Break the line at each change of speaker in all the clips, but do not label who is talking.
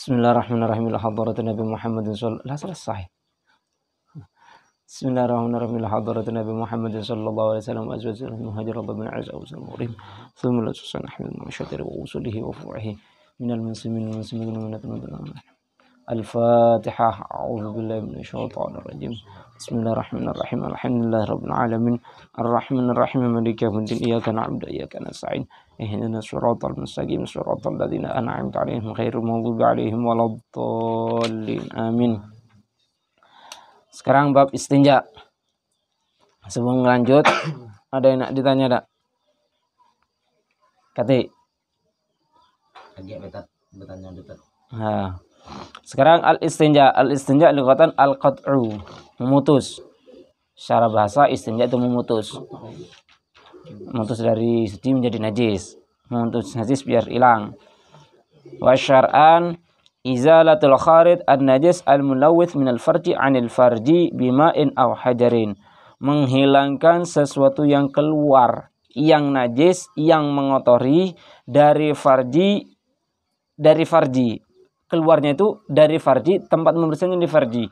بسم الله الرحمن الرحيم لحضرة النبي محمد صلى الله عليه وسلم صحيح بسم الله الرحمن الرحيم لحضرة النبي محمد صلى الله عليه وسلم أزواج المهاجر رضي بن عز أوس المغرب ثم لا تحسن أحمد من شاطر ووصله وفوعه من المنصمين المنصمين من المنصمين Al-Fatihah A'udhu Billahi Minash Shaitan Ar-Rajim Bismillahirrahmanirrahim Alhamdulillah Rabbil Alamin Ar-Rahman Ar-Rahim Malika Muddin Iyaka Na'abda Iyaka Nasa'in Ihdina Surat Al-Masakim Surat Al-Ladina An'amta Alayhim Khairul Mawdub Alayhim Waladhalin Amin Sekarang bab istinja Sebelum lanjut Ada yang nak ditanya tak? Kati Lagi yang bertanya Lagi yang bertanya sekarang al-istinja. Al-istinja lugatan al-qat'u. Memutus. Secara bahasa istinja itu memutus. Memutus dari suci menjadi najis. Memutus najis biar hilang. Wa syar'an izalatul kharid an-najis al-mulawith al farji anil farji bima'in aw hajarin. Menghilangkan sesuatu yang keluar yang najis yang mengotori dari farji dari farji keluarnya itu dari farji tempat membersihnya di farji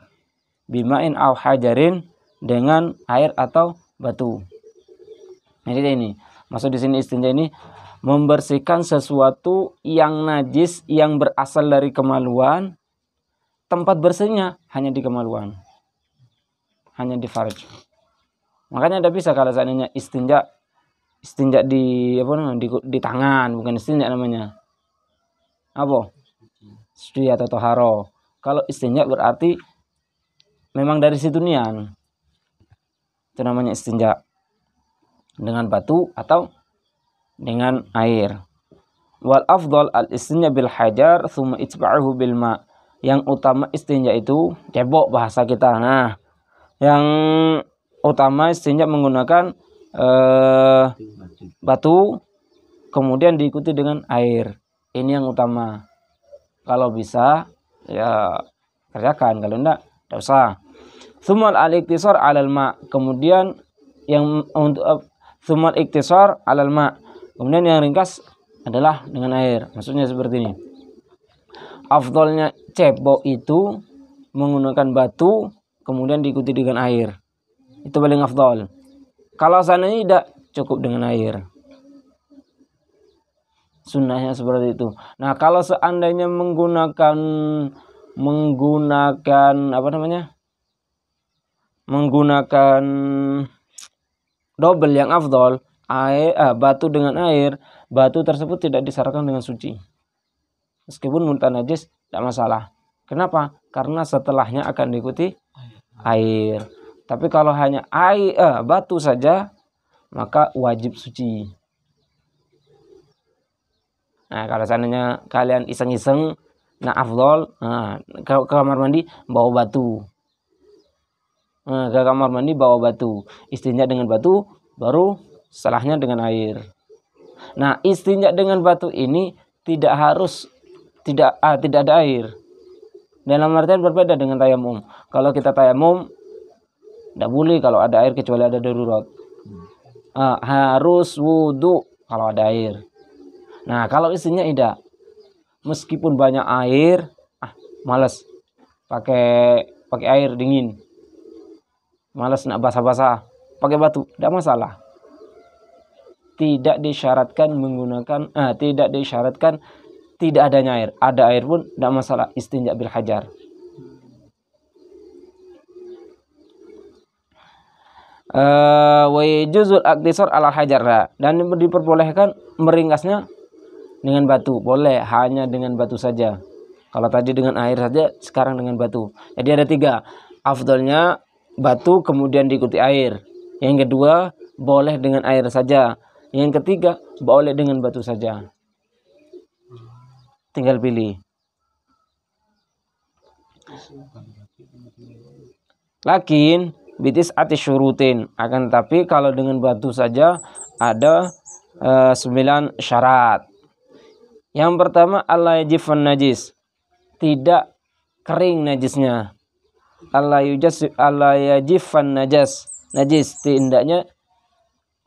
bimain au hajarin dengan air atau batu jadi nah, ini maksud di sini istinja ini membersihkan sesuatu yang najis yang berasal dari kemaluan tempat bersihnya hanya di kemaluan hanya di farji makanya ada bisa kalau seandainya istinja istinja di apa namanya di, di tangan bukan istinja namanya apa suci atau toharo kalau istinja berarti memang dari situ nian itu namanya istinja dengan batu atau dengan air wal afdal al istinja bil hajar thumma itba'uhu bil ma yang utama istinja itu cebok bahasa kita nah yang utama istinja menggunakan eh, batu kemudian diikuti dengan air ini yang utama kalau bisa ya kerjakan kalau enggak tidak usah sumal al-iktisar alal ma. Kemudian yang untuk sumal eh, iktisar alal ma. Kemudian yang ringkas adalah dengan air. Maksudnya seperti ini. Afdolnya cebok itu menggunakan batu kemudian diikuti dengan air. Itu paling afdol. Kalau sana tidak cukup dengan air sunnahnya seperti itu nah kalau seandainya menggunakan menggunakan apa namanya menggunakan double yang afdol air ah, batu dengan air batu tersebut tidak disarankan dengan suci meskipun muntah najis tidak masalah kenapa karena setelahnya akan diikuti air tapi kalau hanya air eh, batu saja maka wajib suci Nah, kalau seandainya kalian iseng-iseng, nah afdol, nah, ke, ke kamar mandi bawa batu. Nah, ke kamar mandi bawa batu. Istinja dengan batu, baru salahnya dengan air. Nah, istinja dengan batu ini tidak harus tidak ah, tidak ada air. Dalam artian berbeda dengan tayamum. Kalau kita tayamum tidak boleh kalau ada air kecuali ada darurat. Uh, harus wudhu kalau ada air. Nah, kalau istrinya tidak, meskipun banyak air, ah males pakai pakai air dingin. Males nak basah-basah, pakai batu, tidak masalah. Tidak disyaratkan menggunakan ah, tidak disyaratkan tidak adanya air. Ada air pun tidak masalah istinja bil hajar. Eh, wa juzul aktisor ala hajar dan diperbolehkan meringkasnya dengan batu boleh hanya dengan batu saja kalau tadi dengan air saja sekarang dengan batu jadi ada tiga afdolnya batu kemudian diikuti air yang kedua boleh dengan air saja yang ketiga boleh dengan batu saja tinggal pilih lakin bitis ati syurutin akan tapi kalau dengan batu saja ada eh, sembilan 9 syarat yang pertama Allah yajifun najis. Tidak kering najisnya. Allah yujas Allah yajifan Najis tidaknya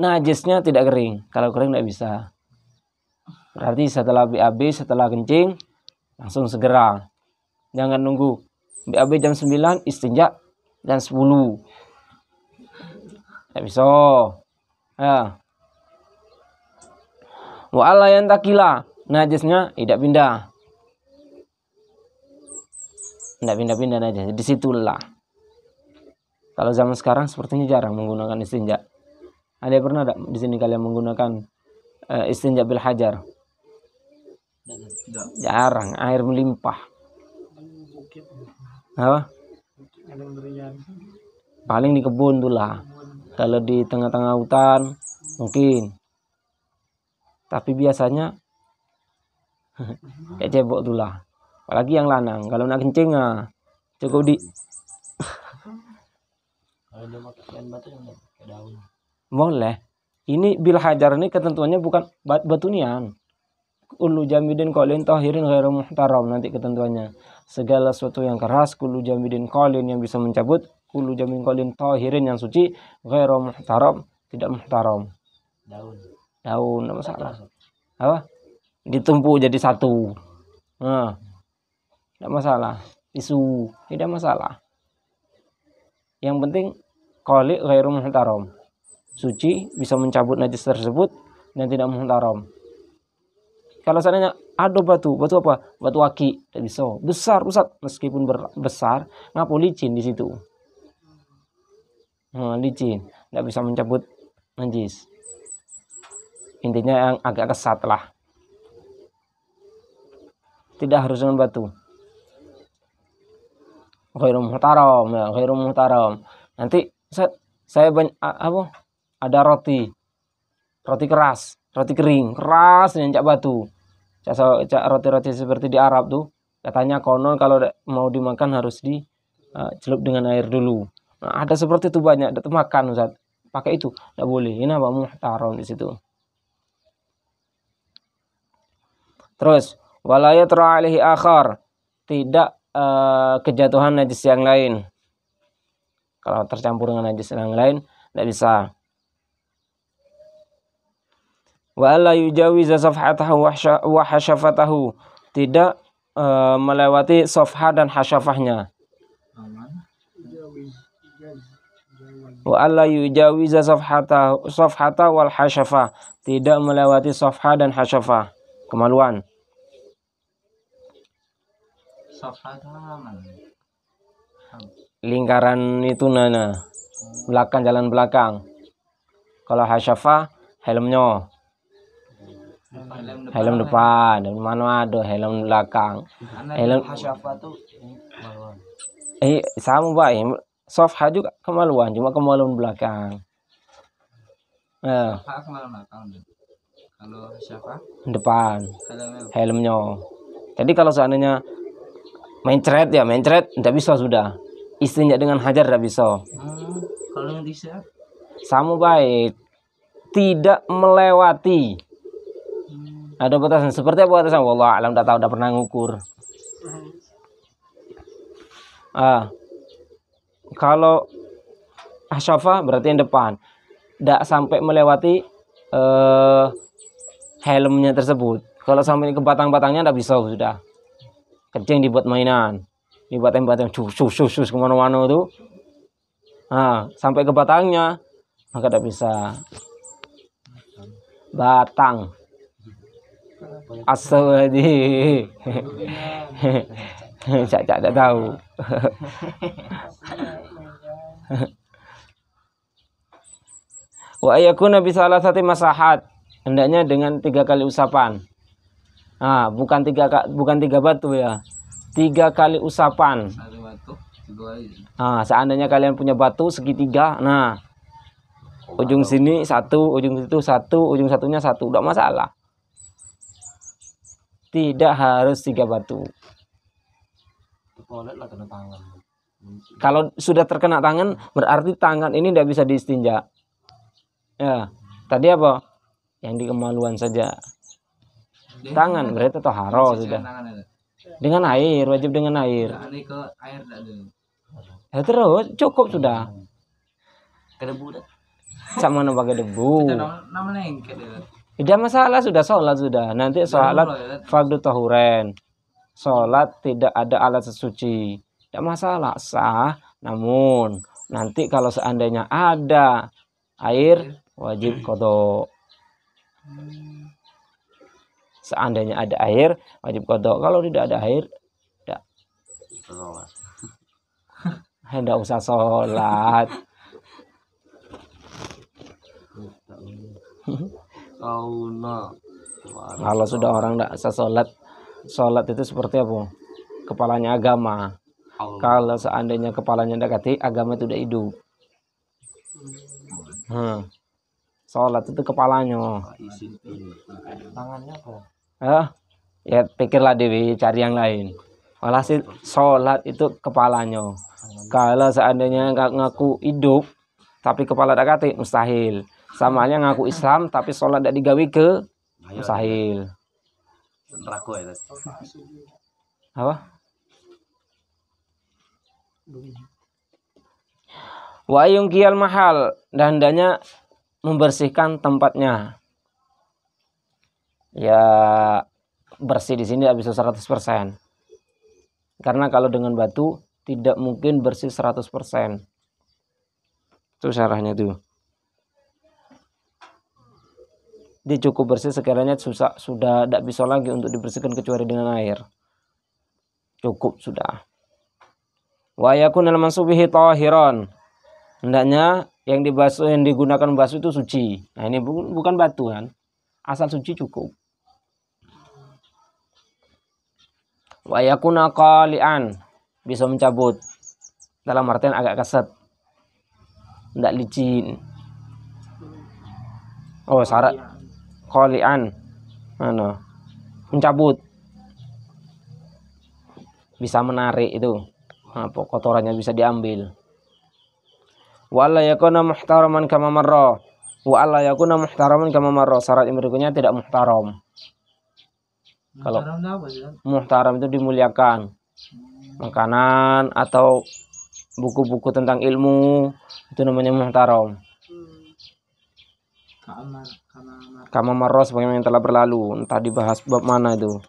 najisnya tidak kering. Kalau kering tidak bisa. Berarti setelah BAB setelah kencing langsung segera. Jangan nunggu BAB jam 9 istinja dan 10. Tidak bisa. Ya. Wa'ala Allah najisnya tidak pindah tidak pindah-pindah najis disitulah kalau zaman sekarang sepertinya jarang menggunakan istinja ada yang pernah di sini kalian menggunakan uh, istinja bil hajar jarang air melimpah apa paling di kebun tuh lah kalau di tengah-tengah hutan mungkin tapi biasanya kayak cebok tu lah apalagi yang lanang kalau nak kencing ah cukup di boleh ini bil hajar ini ketentuannya bukan bat batunian ulu jamidin kolin tohirin ghairu muhtaram nanti ketentuannya segala sesuatu yang keras Ulu jamidin kolin yang bisa mencabut Ulu jamidin kolin tohirin yang suci ghairu muhtaram tidak muhtaram daun daun apa salah apa ditempuh jadi satu nah, tidak masalah isu tidak masalah yang penting kolik gairu muhtarom suci bisa mencabut najis tersebut dan tidak muhtarom kalau seandainya ada batu batu apa batu aki tidak bisa besar besar meskipun besar ngapo licin di situ nah, licin tidak bisa mencabut najis intinya yang agak kesat lah tidak harus dengan batu khairum muhtaram ya khairum muhtaram nanti saya, saya banyak, apa ada roti roti keras roti kering keras dengan cak batu cak, cak roti-roti seperti di Arab tuh katanya konon kalau mau dimakan harus di uh, celup dengan air dulu nah, ada seperti itu banyak ada makan Ustaz pakai itu tidak boleh ini apa muhtaram di situ terus walayat yatra akhar tidak uh, kejatuhan najis yang lain kalau tercampur dengan najis yang lain tidak bisa wa alla yujawiza safhatahu wa hasyafatahu tidak uh, melewati safha dan hasyafahnya wa alla yujawiza safhata safhata wal hasyafa tidak melewati safha dan hasyafa kemaluan lingkaran itu nana belakang jalan belakang kalau hasyafa helmnya helm depan, dan mana ada helm belakang helm hasyafa tuh eh, eh sama baik ha juga kemaluan cuma kemaluan belakang nah. kalau depan helmnya jadi kalau seandainya main ya main tidak bisa sudah istrinya dengan hajar tidak bisa hmm, kalau yang bisa sama baik tidak melewati hmm. ada batasan seperti apa batasan Allah alam tidak tahu tidak pernah ngukur hmm. ah kalau asyafa berarti yang depan tidak sampai melewati eh, helmnya tersebut kalau sampai ke batang-batangnya tidak bisa sudah kencing dibuat mainan dibuat tembak yang sus sus sus kemana-mana tuh nah, sampai ke batangnya maka tidak bisa batang asal di cak cak tidak tahu wa ayakuna bisa salah satu masahat hendaknya dengan tiga kali usapan ah bukan tiga bukan tiga batu ya tiga kali usapan ah seandainya kalian punya batu segitiga nah ujung sini satu ujung itu satu ujung satunya satu tidak masalah tidak harus tiga batu kalau sudah terkena tangan berarti tangan ini tidak bisa diistinja ya tadi apa yang di kemaluan saja tangan berarti toharo sudah dengan air wajib dengan air nah, ya terus cukup sudah kedebu sama nama kedebu tidak masalah sudah sholat sudah nanti sholat ya. fardu tahuren sholat tidak ada alat sesuci tidak masalah sah namun nanti kalau seandainya ada air wajib kodok hmm seandainya ada air wajib kodok kalau tidak ada air tidak tidak usah sholat kalau sudah orang tidak usah sholat sholat itu seperti apa kepalanya agama kalau seandainya kepalanya tidak kati agama itu tidak hidup hmm. hmm. sholat itu kepalanya tangannya kok eh, ya pikirlah Dewi cari yang lain sih sholat itu kepalanya kalau seandainya ngaku hidup tapi kepala tak kati mustahil aja ngaku Islam tapi sholat tidak digawe ke mustahil ya, apa wa kial mahal dan hendaknya membersihkan tempatnya ya bersih di sini bisa 100%. Karena kalau dengan batu tidak mungkin bersih 100%. Itu syarahnya tuh. Dia cukup bersih sekiranya susah sudah tidak bisa lagi untuk dibersihkan kecuali dengan air. Cukup sudah. Wa yakun al-mansubihi tahiran. Hendaknya yang dibasuh yang digunakan basuh itu suci. Nah ini bukan batu kan. Asal suci cukup. wayakuna yakuna qali'an bisa mencabut dalam artian agak kasat tidak licin oh syarat qali'an mana mencabut bisa menarik itu apa nah, kotorannya bisa diambil wala yakuna muhtaraman kama marra wa alla yakuna muhtaraman kama marra syarat yang berikutnya tidak muhtaram kalau muhtaram itu dimuliakan. Makanan atau buku-buku tentang ilmu itu namanya muhtaram. Hmm. Kama maros sebagaimana yang telah berlalu, entah dibahas bab mana itu.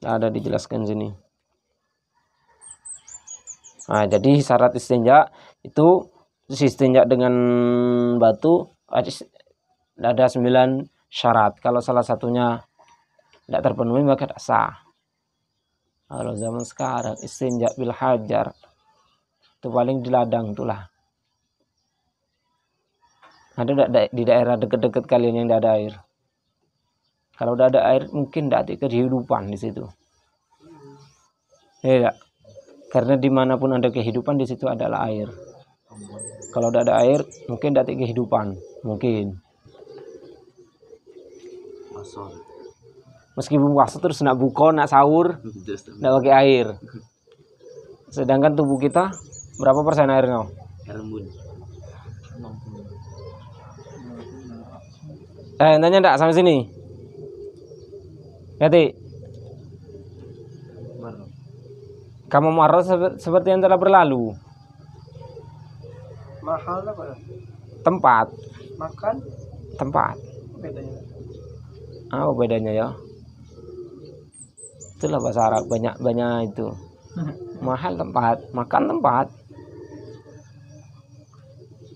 Tidak ada dijelaskan sini. Nah, jadi syarat istinja itu istinja dengan batu ada sembilan syarat. Kalau salah satunya tidak terpenuhi maka tidak sah. Kalau zaman sekarang istinjak bil hajar itu paling di ladang itulah. Ada di daerah dekat-dekat kalian yang tidak ada air. Kalau udah ada air mungkin tidak ada kehidupan di situ. Ya, karena dimanapun ada kehidupan di situ adalah air. Kalau udah ada air mungkin tidak ada kehidupan mungkin. Meskipun puasa terus nak buka, nak sahur, nak pakai air. Sedangkan tubuh kita berapa persen air now? Eh, nanya enggak sampai sini? Yati. Kamu marah seperti yang telah berlalu. Mahal apa? Tempat. Makan. Tempat apa bedanya ya itulah bahasa Arab banyak banyak itu mahal tempat makan tempat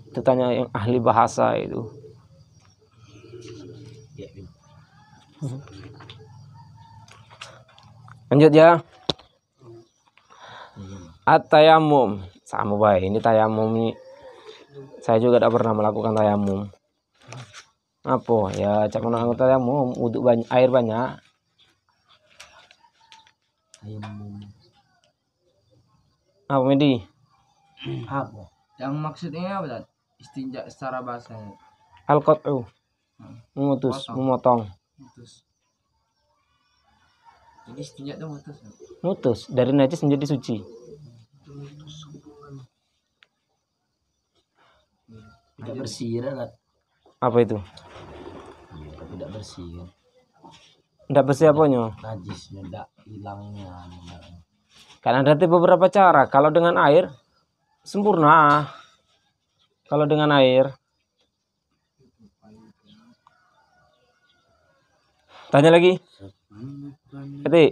itu tanya yang ahli bahasa itu lanjut ya at-tayamum sama baik ini tayamum ini saya juga tidak pernah melakukan tayamum apa ya cak mana anggota yang mau untuk banyak air banyak apa Medi apa yang maksudnya apa dan istinja secara bahasa Alkotu. Uh. memutus hmm. memotong mutus jadi istinja itu mutus ya? mutus dari najis menjadi suci Tidak bersih kan? apa itu hmm, tidak bersih kan tidak bersih apanya najisnya tidak hilangnya karena ada beberapa cara kalau dengan air sempurna kalau dengan air tanya lagi Jadi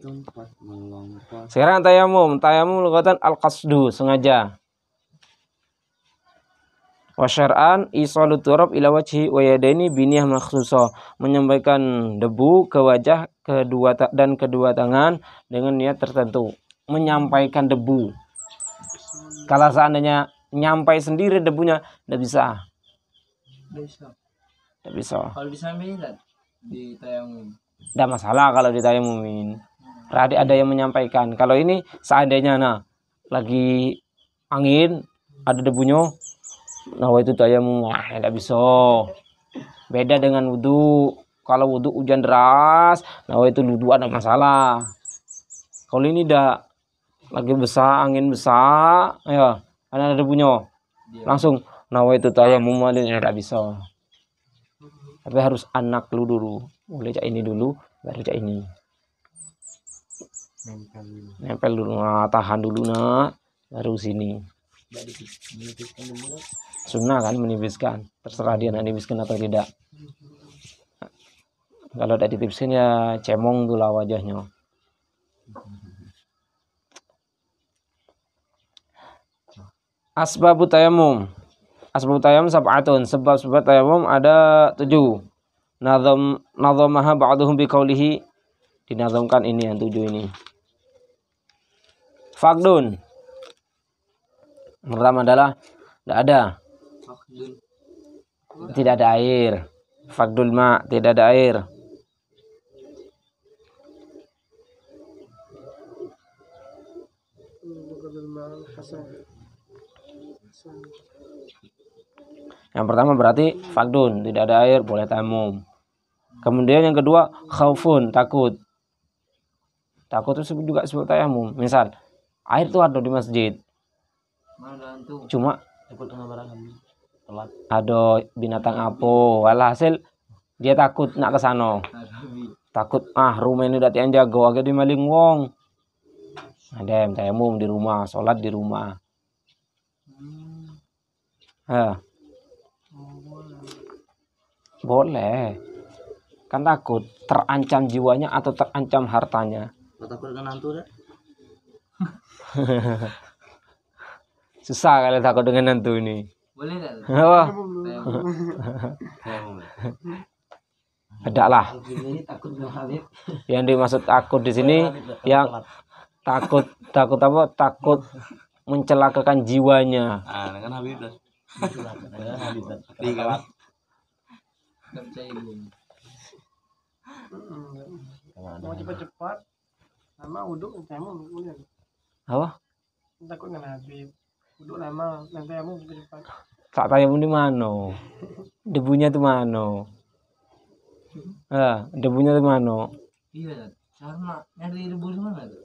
sekarang tayamum tayamum lugatan al qasdu sengaja Wasyar'an syar'an turab ila wajhi wa yadaini biniyah makhsusa menyampaikan debu ke wajah kedua dan kedua tangan dengan niat tertentu menyampaikan debu kalau seandainya nyampai sendiri debunya tidak bisa tidak bisa kalau bisa ditayamum tidak masalah kalau ditayamumin Radik ada yang menyampaikan kalau ini seandainya nah lagi angin ada debunya Nawa itu tayamum wah tidak bisa. Beda dengan wudhu. Kalau wudhu hujan deras, nawa itu wudhu ada masalah. Kalau ini dah lagi besar angin besar, ya ada ada punya. Iya. Langsung nawa itu tayamum wah tidak bisa. Tapi harus anak lu dulu. Mulai cak ini dulu, baru cak ini. Nempel dulu. Nempel dulu, nah, tahan dulu nak, baru sini sunnah kan menipiskan terserah dia nanti miskin atau tidak kalau tidak ditipisin ya cemong tuh wajahnya asbabu tayamum asbabu tayamum sab'atun sebab-sebab tayamum ada tujuh nazam nazamaha ba'duhum biqaulihi dinazamkan ini yang tujuh ini fakdun pertama adalah tidak ada tidak ada air. Fakdul ma, tidak ada air. Yang pertama berarti fakdun, tidak ada air, boleh tamum. Kemudian yang kedua khaufun, takut. Takut itu juga sebut tayamum. Misal, air itu ada di masjid. Cuma ada binatang apa walhasil dia takut nak ke sana takut ah rumah ini dati jago agak maling wong ada nah, yang tayamum di rumah sholat di rumah ha. boleh kan takut terancam jiwanya atau terancam hartanya takut dengan hantu susah kalau takut dengan hantu ini boleh enggak? Oh. Tidak lah. Yang dimaksud takut di sini yang takut takut apa? Takut mencelakakan jiwanya. Ah, kan Habib hmm. Mau cepat-cepat sama uduk temu Apa? Takut kena Habib lama tanya pun di depan. Tak pun di mana? Debunya tuh mana? ah, debunya tuh mana? Iya, sama nyari debu di mana tuh?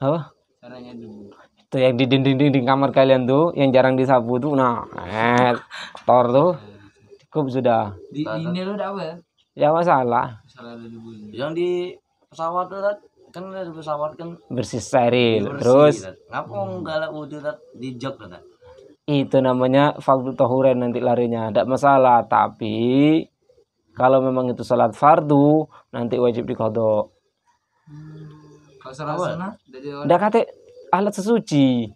Apa? Caranya debu. Itu yang di dinding-dinding kamar kalian tuh, yang jarang disapu tuh, nah, eh, kotor tuh. Cukup sudah. Di ini lu udah apa ya? Ya masalah. Masalah debu. Yang di pesawat tuh, kan udah kan bersih steril terus kan. enggak hmm. lah wudhu di jog kan itu namanya fardu tohuren nanti larinya tidak masalah tapi kalau memang itu salat fardu nanti wajib dikodok hmm. kalau salat sunnah tidak kata alat sesuci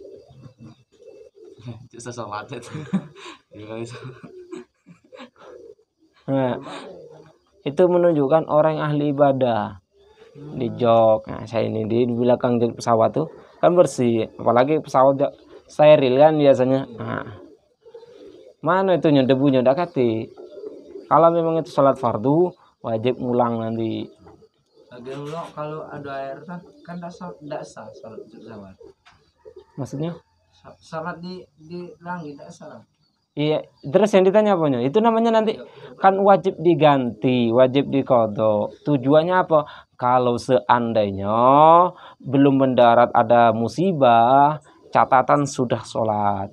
Jasa salat itu iya, nah, itu menunjukkan orang ahli ibadah di jok nah saya ini di, di belakang jok pesawat tuh kan bersih apalagi pesawat jok steril kan biasanya nah mana itu debunya udah kati kalau memang itu sholat fardu wajib ngulang nanti lagi kalau ada air kan kan dasar dasar sholat jok pesawat maksudnya sholat di di langit sah Iya, terus yang ditanya punya Itu namanya nanti kan wajib diganti, wajib dikodok. Tujuannya apa? Kalau seandainya belum mendarat ada musibah, catatan sudah sholat.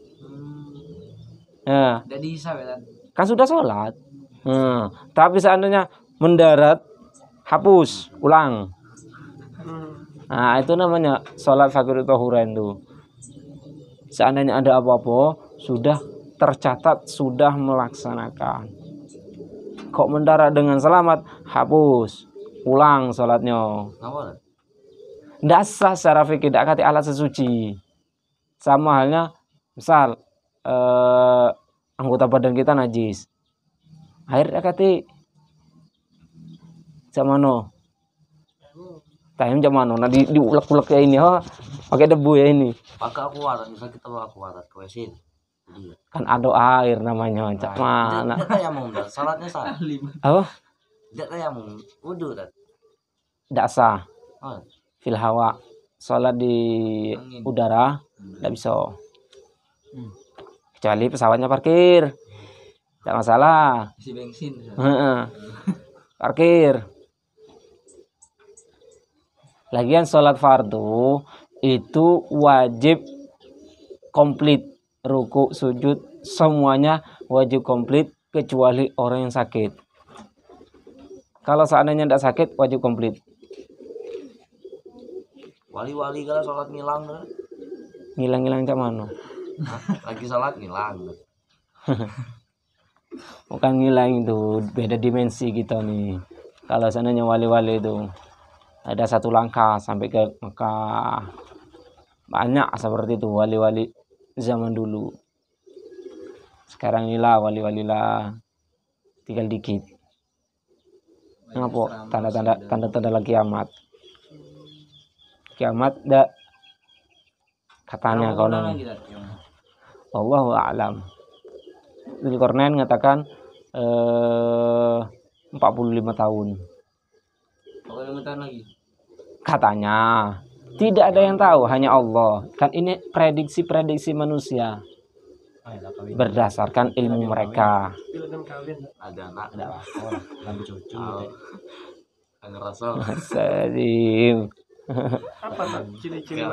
Hmm. Nah, ya, kan sudah sholat. Nah, tapi seandainya mendarat, hapus, ulang. Hmm. Nah, itu namanya sholat fakir tohuren itu. Seandainya ada apa-apa, sudah tercatat sudah melaksanakan. Kok mendarat dengan selamat? Hapus. Ulang sholatnya. Tidak sah secara fikir, tidak kati alat sesuci. Sama halnya, misal eh, anggota badan kita najis. Akhirnya kati no. Tahem jamano. Nah di diulek-ulek ya ini, ha. Pakai debu ya ini. Pakai kuat misal kita pakai kuat kuesin. Iya. kan ada air namanya nah, cak mana tidak mau dah salatnya sah apa tidak mau wudhu dah tidak sah oh. fil hawa salat di Angin. udara tidak hmm. bisa hmm. kecuali pesawatnya parkir tidak masalah isi bensin parkir lagian salat fardu itu wajib komplit ruku, sujud, semuanya wajib komplit kecuali orang yang sakit. Kalau seandainya tidak sakit, wajib komplit. Wali-wali kalau sholat ngilang Ngilang-ngilang cak mana? Lagi sholat ngilang. Bukan ngilang itu, beda dimensi kita nih. Kalau seandainya wali-wali itu ada satu langkah sampai ke Mekah. Banyak seperti itu wali-wali zaman dulu sekarang inilah wali walilah tinggal dikit Ngapo tanda-tanda tanda-tanda lagi kiamat kiamat dak katanya kau Allah a'lam Zulkarnain mengatakan eh, 45 tahun 45 tahun lagi katanya tidak ada yang tahu, hanya Allah. Kan ini prediksi-prediksi manusia berdasarkan ilmu mereka. Ada anak, ada cucu. Ada Apa ciri-ciri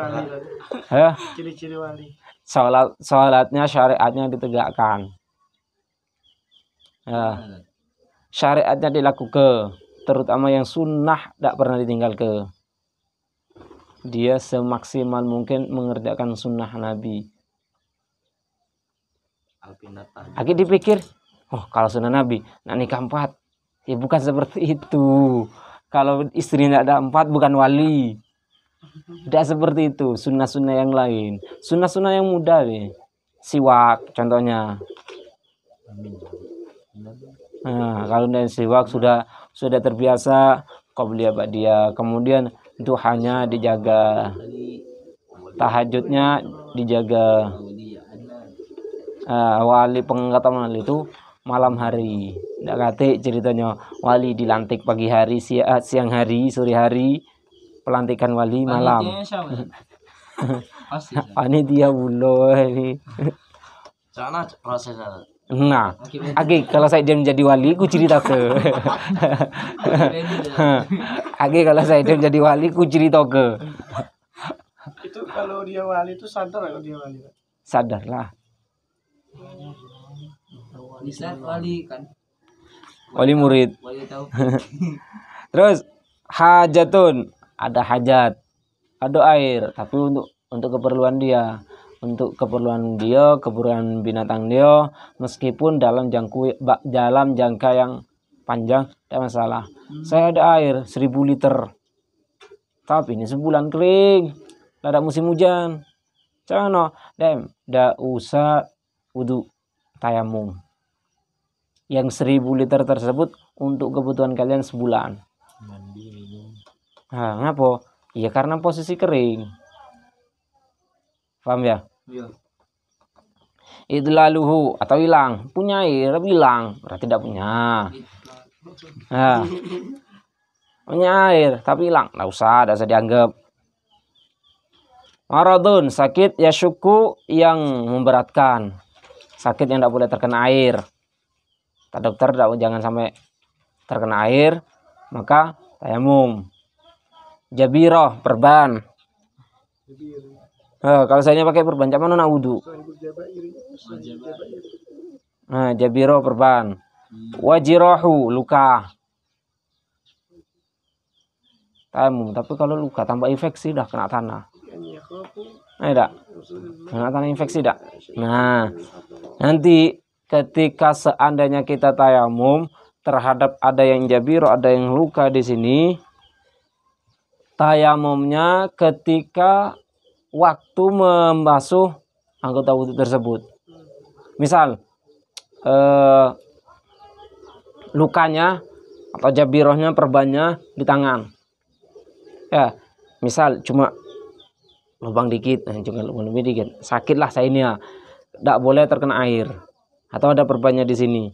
wali? Salat salatnya syariatnya ditegakkan. Ya. Syariatnya dilakukan, terutama yang sunnah tidak pernah ditinggal ke dia semaksimal mungkin mengerjakan sunnah Nabi. Aki dipikir, oh kalau sunnah Nabi, nah nikah empat. Ya bukan seperti itu. Kalau istri tidak ada empat bukan wali. Tidak seperti itu. Sunnah-sunnah yang lain. Sunnah-sunnah yang mudah nih, ya. Siwak contohnya. Nah, kalau dari siwak sudah sudah terbiasa kau beliau dia. Kemudian duhanya dijaga tahajudnya dijaga uh, wali pengangkatan itu malam hari tidak kate ceritanya wali dilantik pagi hari siat eh, siang hari sore hari pelantikan wali malam dia bulo ini prosesnya Nah, Agi kalau saya dia menjadi wali, ku cerita ke. Agi kalau saya dia menjadi wali, ku cerita ke. Itu kalau dia wali itu sadar kalau dia wali. Sadar lah. Bisa wali kan. Wali murid. Terus hajatun ada hajat, ada air, tapi untuk untuk keperluan dia untuk keperluan dia, keperluan binatang dia, meskipun dalam jangku dalam jangka yang panjang tidak masalah. Hmm. Saya ada air 1000 liter. Tapi ini sebulan kering, tidak ada musim hujan. Cano, dem, tidak usah wudhu tayamum. Yang 1000 liter tersebut untuk kebutuhan kalian sebulan. Mandi Nah, Iya karena posisi kering. Paham ya? Iya. idlaluhu atau hilang punya air iya, hilang berarti tidak punya Ya. punya air iya, tapi hilang nggak usah tidak usah dianggap maradun sakit ya syuku yang memberatkan sakit yang tidak boleh terkena air tak dokter tidak jangan sampai terkena air maka tayamum jabiroh perban Nah, kalau saya pakai perban cuman nak wudu? Nah, jabiro perban. Wajirohu luka. Tamu, tapi kalau luka tambah infeksi dah kena tanah. Nah, eh, tidak. Kena tanah infeksi tidak. Nah, nanti ketika seandainya kita tayamum terhadap ada yang jabiro, ada yang luka di sini, tayamumnya ketika waktu membasuh anggota wudhu tersebut. Misal eh, lukanya atau jabirohnya perbannya di tangan. Ya, misal cuma lubang dikit, nah, cuma lubang lebih dikit, sakitlah saya ini ya, tidak boleh terkena air atau ada perbannya di sini.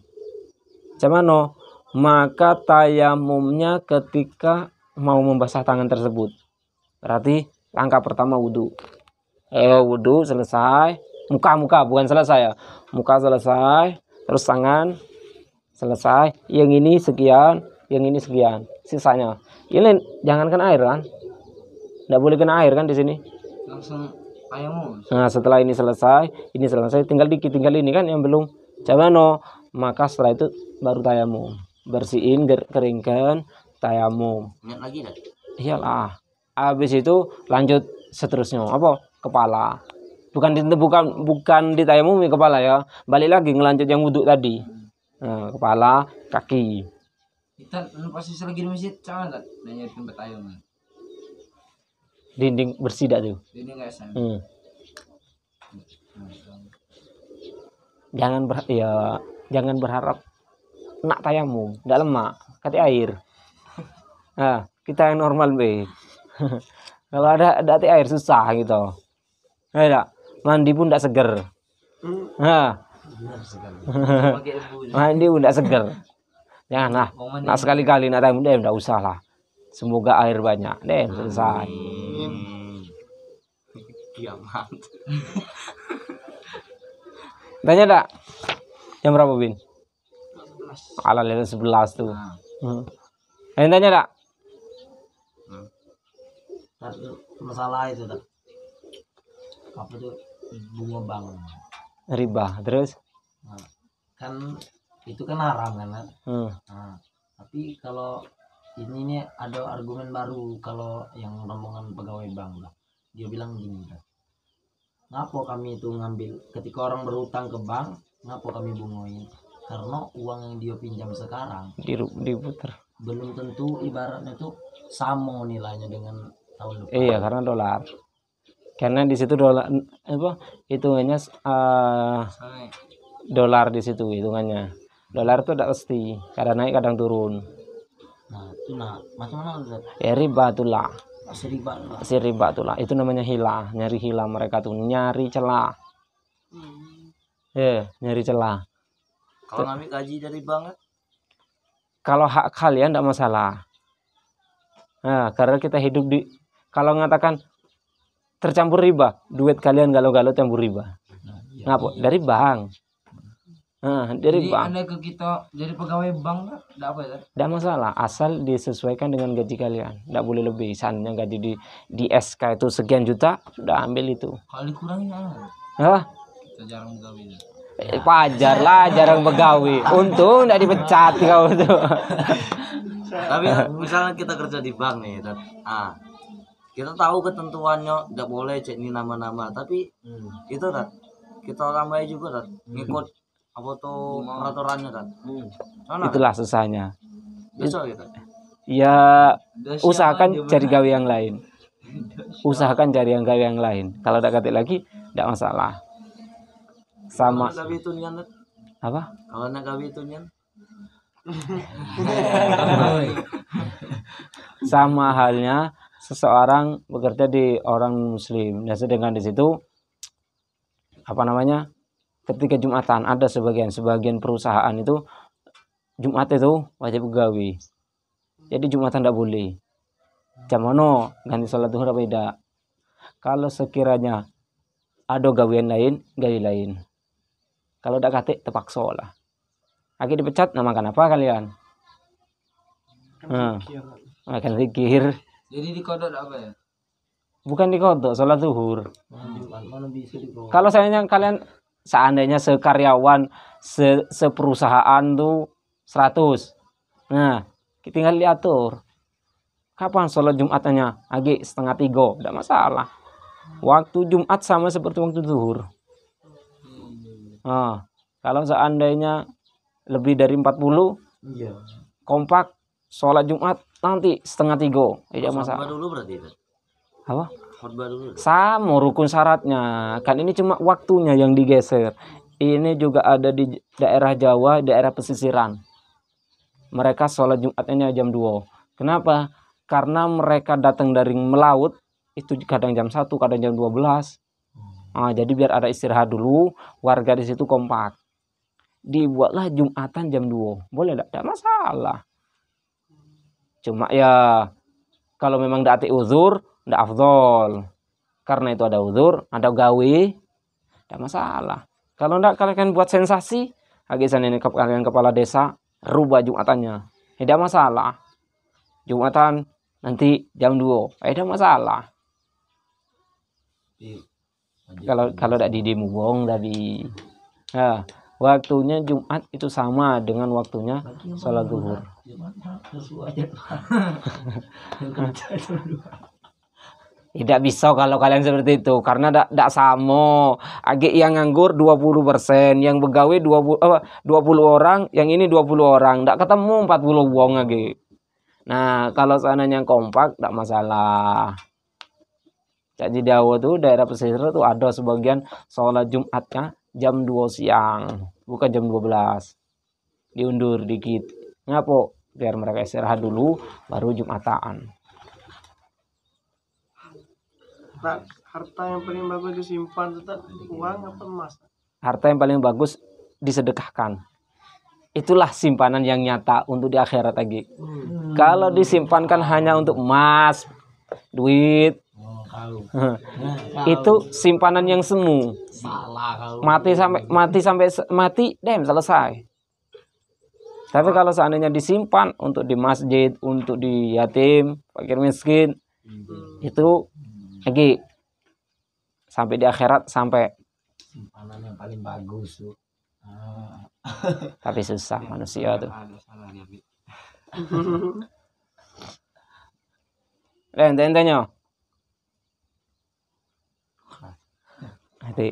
no maka tayamumnya ketika mau membasah tangan tersebut. Berarti langkah pertama wudhu eh, wudhu selesai muka muka bukan selesai ya muka selesai terus tangan selesai yang ini sekian yang ini sekian sisanya ini jangankan air kan tidak boleh kena air kan di sini langsung ayam nah setelah ini selesai ini selesai tinggal dikit tinggal ini kan yang belum coba no, maka setelah itu baru tayamum bersihin keringkan tayamum lagi iyalah habis itu lanjut seterusnya apa kepala bukan di bukan bukan ditayamumi kepala ya balik lagi ngelanjut yang wudhu tadi nah, kepala kaki kita anu pasti lagi di masjid sama tak nanya tempat tayamum dinding bersih dak tuh dinding nggak sama hmm. hmm. jangan ber ya jangan berharap nak tayamum tidak lemak kata air nah kita yang normal be kalau ada ada air susah gitu ya mandi pun tidak seger nah. mandi pun tidak seger Nah, nah sekali kali nak tamu deh tidak usah lah semoga air banyak deh selesai tanya tak jam berapa bin ala level 11 tuh ah. hmm. tanya tak masalah itu tak apa tuh bunga bangun riba terus nah, kan itu kan haram kan hmm. nah, tapi kalau ini nih ada argumen baru kalau yang rombongan pegawai bank lah dia bilang gini kan ngapo kami itu ngambil ketika orang berhutang ke bank ngapo kami bungoin karena uang yang dia pinjam sekarang di diputer belum tentu ibaratnya tuh sama nilainya dengan tahun Iya, karena dolar. Karena di situ dolar apa hitungannya uh, dolar di situ hitungannya. Dolar itu tidak pasti, kadang naik kadang turun. Nah, itu nah, macam mana Ya riba itulah. Si riba Si Itu namanya hilah, nyari hilah mereka tuh, nyari celah. Hmm. Ya, yeah, nyari celah. Kalau ngambil gaji dari bank kan? Kalau hak kalian tidak masalah. Nah, karena kita hidup di kalau mengatakan tercampur riba, duit kalian galau-galau campur riba. Nah, iya, Iya. Dari bank. Nah, dari Jadi bank. Anda ke kita jadi pegawai bank enggak apa ya? Enggak masalah, asal disesuaikan dengan gaji kalian. Enggak boleh lebih. Seandainya gaji di di SK itu sekian juta, sudah ambil itu. Kalau dikurangin apa? Hah? Kita jarang pegawai. Eh, lah jarang pegawai. Untung enggak dipecat kau itu. Tapi misalnya kita kerja di bank nih, dan, ah, kita tahu ketentuannya nggak boleh cek ini nama-nama tapi hmm. itu kan kita tambahin juga kan hmm. ngikut apa tuh peraturannya kan hmm. Nah, itulah susahnya Bisa, gitu. ya Dasya usahakan cari gawe yang lain usahakan cari yang gawe yang lain kalau tidak ketik lagi tidak masalah sama itu nian apa kalau nak gawe itu nian sama halnya seseorang bekerja di orang muslim. biasa dengan di situ apa namanya? Ketika Jumatan ada sebagian sebagian perusahaan itu Jumat itu wajib pegawai Jadi Jumatan tidak boleh. Jamono ganti sholat duhur apa tidak? Kalau sekiranya ada gawian lain, gawi lain. Kalau tidak katik terpaksa lah. Akhirnya dipecat, namakan apa kalian? Makan hmm. zikir. Makan jadi di dikodok apa ya? Bukan di dikodok, sholat zuhur. Hmm. Kalau yang kalian seandainya sekaryawan se seperusahaan tuh 100. Nah, kita tinggal diatur. Kapan sholat Jumatnya? Agi setengah tiga, tidak masalah. Waktu Jumat sama seperti waktu zuhur. Nah, kalau seandainya lebih dari 40, puluh, iya. kompak sholat Jumat nanti setengah tiga iya, tidak Sama dulu berarti itu apa khutbah dulu sama rukun syaratnya kan ini cuma waktunya yang digeser ini juga ada di daerah Jawa daerah pesisiran mereka sholat Jumatnya jam dua. kenapa karena mereka datang dari melaut itu kadang jam satu, kadang jam 12 nah, hmm. jadi biar ada istirahat dulu warga di situ kompak dibuatlah Jumatan jam dua. boleh tidak masalah Cuma ya kalau memang tidak ati uzur, tidak afdol. Karena itu ada uzur, ada gawe, tidak masalah. Kalau tidak kalian buat sensasi, agisan ini kalian kepala desa, rubah Jumatannya. Tidak ya, masalah. Jumatan nanti jam 2. Tidak ya, masalah. Iya. Kalau kalau tidak di demo bohong tadi. Ya waktunya Jumat itu sama dengan waktunya sholat zuhur. Tidak bisa kalau kalian seperti itu karena tidak sama. Agak yang nganggur 20%, yang begawe 20 apa 20 orang, yang ini 20 orang, tidak ketemu 40 wong lagi. Nah, kalau sananya kompak tidak masalah. Cak Jidawo tuh daerah pesisir tuh ada sebagian sholat Jumatnya jam 2 siang bukan jam 12 diundur dikit ngapo biar mereka istirahat dulu baru jumataan harta yang paling bagus disimpan tetap uang apa emas harta yang paling bagus disedekahkan itulah simpanan yang nyata untuk di akhirat lagi hmm. kalau disimpankan hanya untuk emas duit kau. Itu simpanan yang semu. Mati sampai mati sampai mati dem selesai. Tapi kalau seandainya disimpan untuk di masjid, untuk di yatim, fakir miskin, hmm. itu lagi sampai di akhirat sampai simpanan yang paling bagus tuh. Ah. Tapi susah iya, manusia tuh. Lain eh, tanya. hati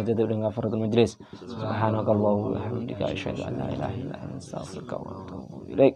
itu tuh dengan fardhu majlis subhanakallah wa bihamdika asyhadu an la ilaha illa anta astaghfiruka wa atubu ilaik